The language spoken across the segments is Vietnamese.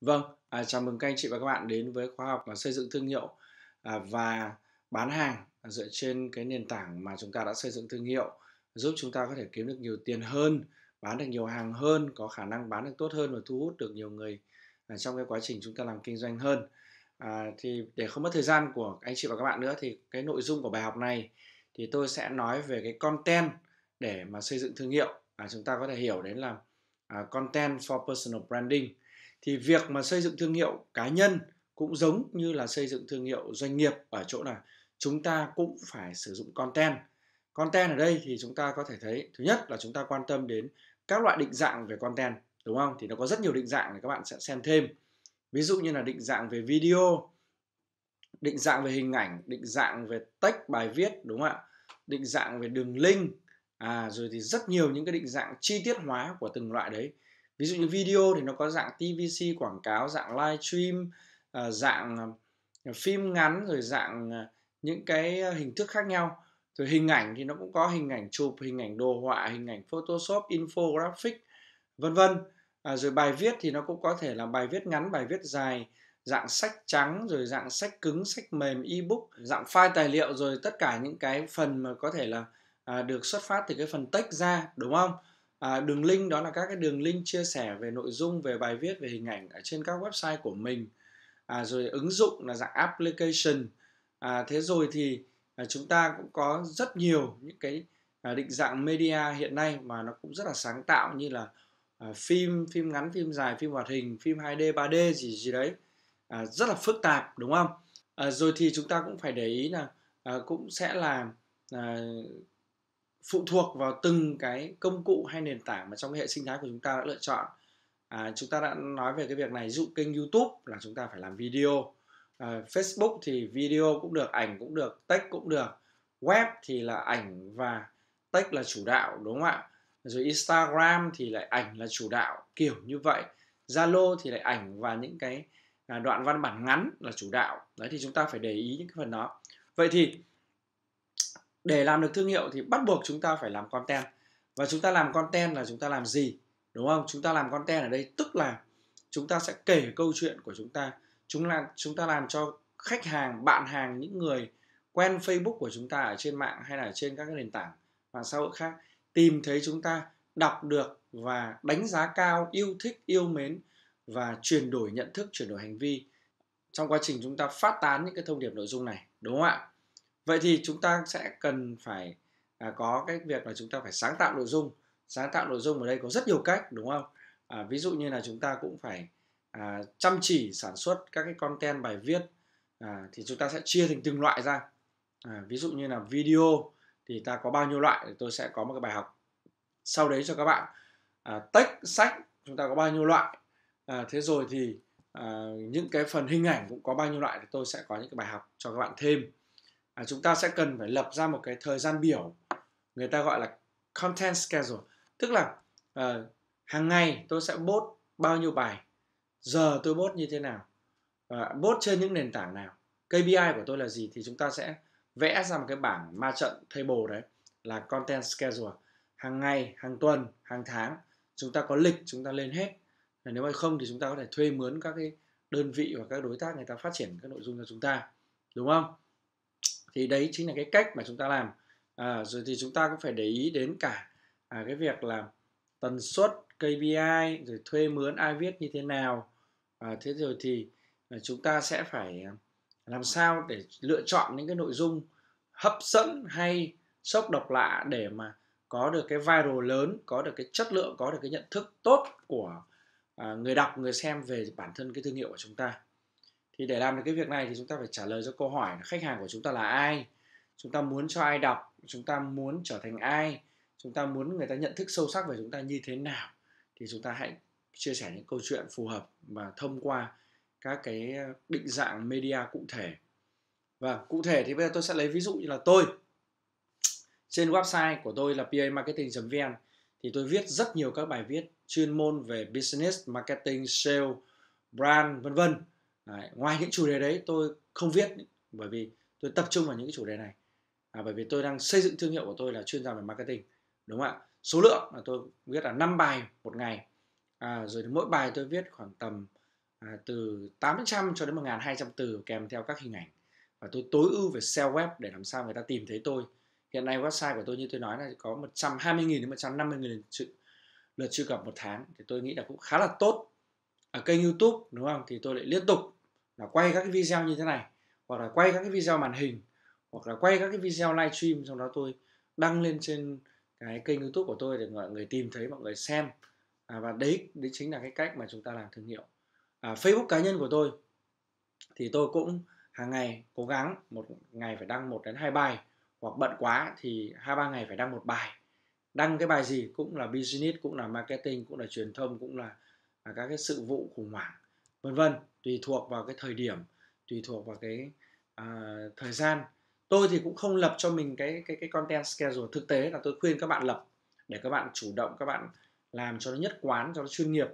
Vâng, à, chào mừng các anh chị và các bạn đến với khóa học và xây dựng thương hiệu à, và bán hàng dựa trên cái nền tảng mà chúng ta đã xây dựng thương hiệu giúp chúng ta có thể kiếm được nhiều tiền hơn, bán được nhiều hàng hơn, có khả năng bán được tốt hơn và thu hút được nhiều người à, trong cái quá trình chúng ta làm kinh doanh hơn. À, thì để không mất thời gian của anh chị và các bạn nữa thì cái nội dung của bài học này thì tôi sẽ nói về cái content để mà xây dựng thương hiệu. À, chúng ta có thể hiểu đến là à, content for personal branding thì việc mà xây dựng thương hiệu cá nhân cũng giống như là xây dựng thương hiệu doanh nghiệp ở chỗ là chúng ta cũng phải sử dụng content content ở đây thì chúng ta có thể thấy thứ nhất là chúng ta quan tâm đến các loại định dạng về content đúng không thì nó có rất nhiều định dạng để các bạn sẽ xem thêm ví dụ như là định dạng về video định dạng về hình ảnh định dạng về text bài viết đúng không ạ định dạng về đường link à rồi thì rất nhiều những cái định dạng chi tiết hóa của từng loại đấy ví dụ như video thì nó có dạng tvc quảng cáo dạng live stream ờ, dạng ờ, phim ngắn rồi dạng ờ, những cái hình thức khác nhau rồi hình ảnh thì nó cũng có hình ảnh chụp hình ảnh đồ họa hình ảnh photoshop infographic vân vân rồi bài viết thì nó cũng có thể là bài viết ngắn bài viết dài dạng sách trắng rồi dạng sách cứng sách mềm ebook dạng file tài liệu rồi tất cả những cái phần mà có thể là được xuất phát từ cái phần text ra đúng không à, đường link đó là các cái đường link chia sẻ về nội dung về bài viết về hình ảnh ở trên các website của mình à, rồi ứng dụng là dạng application à, thế rồi thì à, chúng ta cũng có rất nhiều những cái à, định dạng media hiện nay mà nó cũng rất là sáng tạo như là à, phim phim ngắn phim dài phim hoạt hình phim 2D 3D gì gì đấy à, rất là phức tạp đúng không à, rồi thì chúng ta cũng phải để ý là à, cũng sẽ làm à, phụ thuộc vào từng cái công cụ hay nền tảng mà trong cái hệ sinh thái của chúng ta đã lựa chọn à, chúng ta đã nói về cái việc này ví dụ kênh youtube là chúng ta phải làm video à, facebook thì video cũng được ảnh cũng được text cũng được web thì là ảnh và text là chủ đạo đúng không ạ rồi instagram thì lại ảnh là chủ đạo kiểu như vậy zalo thì lại ảnh và những cái à, đoạn văn bản ngắn là chủ đạo đấy thì chúng ta phải để ý những cái phần đó vậy thì để làm được thương hiệu thì bắt buộc chúng ta phải làm content và chúng ta làm content là chúng ta làm gì đúng không chúng ta làm content ở đây tức là chúng ta sẽ kể câu chuyện của chúng ta chúng là chúng ta làm cho khách hàng bạn hàng những người quen facebook của chúng ta ở trên mạng hay là trên các cái nền tảng mạng xã hội khác tìm thấy chúng ta đọc được và đánh giá cao yêu thích yêu mến và chuyển đổi nhận thức chuyển đổi hành vi trong quá trình chúng ta phát tán những cái thông điệp nội dung này đúng không ạ vậy thì chúng ta sẽ cần phải à, có cái việc là chúng ta phải sáng tạo nội dung sáng tạo nội dung ở đây có rất nhiều cách đúng không à, ví dụ như là chúng ta cũng phải à, chăm chỉ sản xuất các cái content bài viết à, thì chúng ta sẽ chia thành từng loại ra à, ví dụ như là video thì ta có bao nhiêu loại thì tôi sẽ có một cái bài học sau đấy cho các bạn à, text sách chúng ta có bao nhiêu loại à, thế rồi thì à, những cái phần hình ảnh cũng có bao nhiêu loại thì tôi sẽ có những cái bài học cho các bạn thêm à, chúng ta sẽ cần phải lập ra một cái thời gian biểu người ta gọi là content schedule tức là à, hàng ngày tôi sẽ post bao nhiêu bài giờ tôi post như thế nào à, post trên những nền tảng nào KPI của tôi là gì thì chúng ta sẽ vẽ ra một cái bảng ma trận table đấy là content schedule hàng ngày hàng tuần hàng tháng chúng ta có lịch chúng ta lên hết và nếu mà không thì chúng ta có thể thuê mướn các cái đơn vị và các đối tác người ta phát triển các nội dung cho chúng ta đúng không thì đấy chính là cái cách mà chúng ta làm à, rồi thì chúng ta cũng phải để ý đến cả à, cái việc là tần suất KPI rồi thuê mướn ai viết như thế nào à, thế rồi thì à, chúng ta sẽ phải à, làm sao để lựa chọn những cái nội dung hấp dẫn hay sốc độc lạ để mà có được cái viral lớn có được cái chất lượng có được cái nhận thức tốt của à, người đọc người xem về bản thân cái thương hiệu của chúng ta thì để làm được cái việc này thì chúng ta phải trả lời cho câu hỏi là khách hàng của chúng ta là ai chúng ta muốn cho ai đọc chúng ta muốn trở thành ai chúng ta muốn người ta nhận thức sâu sắc về chúng ta như thế nào thì chúng ta hãy chia sẻ những câu chuyện phù hợp và thông qua các cái ờ, định dạng media cụ thể và vâng, cụ thể thì bây giờ tôi sẽ lấy ví dụ như là tôi trên website của tôi là pa marketing vn thì tôi viết rất nhiều các bài viết chuyên môn về business marketing sale brand vân vân Đấy, ngoài những chủ đề đấy tôi không viết bởi vì tôi tập trung vào những cái chủ đề này à, bởi vì tôi đang xây dựng thương hiệu của tôi là chuyên gia về marketing đúng không ạ số lượng là tôi viết là 5 bài một ngày à, rồi mỗi bài tôi viết khoảng tầm à, từ 800 cho đến 1200 từ kèm theo các hình ảnh và tôi tối ưu về SEO web để làm sao người ta tìm thấy tôi hiện nay website của tôi như tôi nói là có 120.000 đến 150.000 lượt truy cập một tháng thì tôi nghĩ là cũng khá là tốt ở kênh YouTube đúng không thì tôi lại liên tục là quay các cái video như thế này hoặc là quay các cái video màn hình hoặc là quay các cái video live stream trong đó tôi đăng lên trên cái kênh youtube của tôi để mọi người tìm thấy mọi người xem à, và đấy đấy chính là cái cách mà chúng ta làm thương hiệu à, facebook cá nhân của tôi thì tôi cũng hàng ngày cố gắng một ngày phải đăng một đến hai bài hoặc bận quá thì hai ba ngày phải đăng một bài đăng cái bài gì cũng là business cũng là marketing cũng là truyền thông cũng là, là các cái sự vụ khủng hoảng vân vân tùy thuộc vào cái thời điểm tùy thuộc vào cái à, thời gian tôi thì cũng không lập cho mình cái cái cái content schedule thực tế là tôi khuyên các bạn lập để các bạn chủ động các bạn làm cho nó nhất quán cho nó chuyên nghiệp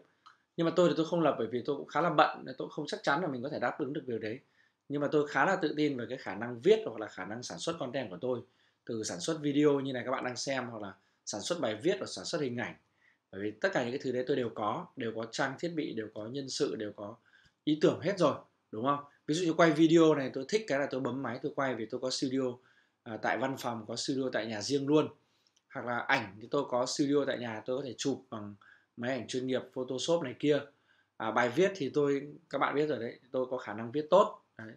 nhưng mà tôi thì tôi không lập bởi vì tôi cũng khá là bận nên tôi không chắc chắn là mình có thể đáp ứng được điều đấy nhưng mà tôi khá là tự tin về cái khả năng viết hoặc là khả năng sản xuất content của tôi từ sản xuất video như này các bạn đang xem hoặc là sản xuất bài viết hoặc sản xuất hình ảnh bởi vì tất cả những cái thứ đấy tôi đều có đều có trang thiết bị đều có nhân sự đều có ý tưởng hết rồi đúng không ví dụ như quay video này tôi thích cái là tôi bấm máy tôi quay vì tôi có studio à, tại văn phòng có studio tại nhà riêng luôn hoặc là ảnh thì tôi có studio tại nhà tôi có thể chụp bằng máy ảnh chuyên nghiệp photoshop này kia à, bài viết thì tôi các bạn biết rồi đấy tôi có khả năng viết tốt đấy.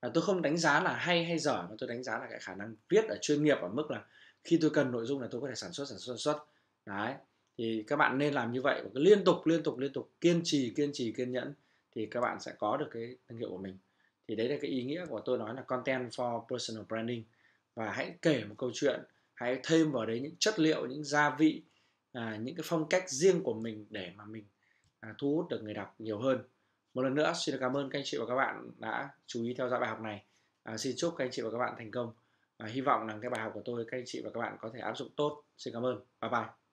À, tôi không đánh giá là hay hay dở mà tôi đánh giá là cái khả năng viết ở chuyên nghiệp ở mức là khi tôi cần nội dung là tôi có thể sản xuất sản xuất sản xuất đấy thì các bạn nên làm như vậy và cứ liên tục liên tục liên tục kiên trì kiên trì kiên nhẫn thì các bạn sẽ có được cái thương hiệu của mình thì đấy là cái ý nghĩa của tôi nói là content for personal branding và hãy kể một câu chuyện hãy thêm vào đấy những chất liệu những gia vị à, những cái phong cách riêng của mình để mà mình à, thu hút được người đọc nhiều hơn một lần nữa xin cảm ơn các anh chị và các bạn đã chú ý theo dõi bài học này à, xin chúc các anh chị và các bạn thành công và hy vọng rằng cái bài học của tôi các anh chị và các bạn có thể áp dụng tốt xin cảm ơn bye bye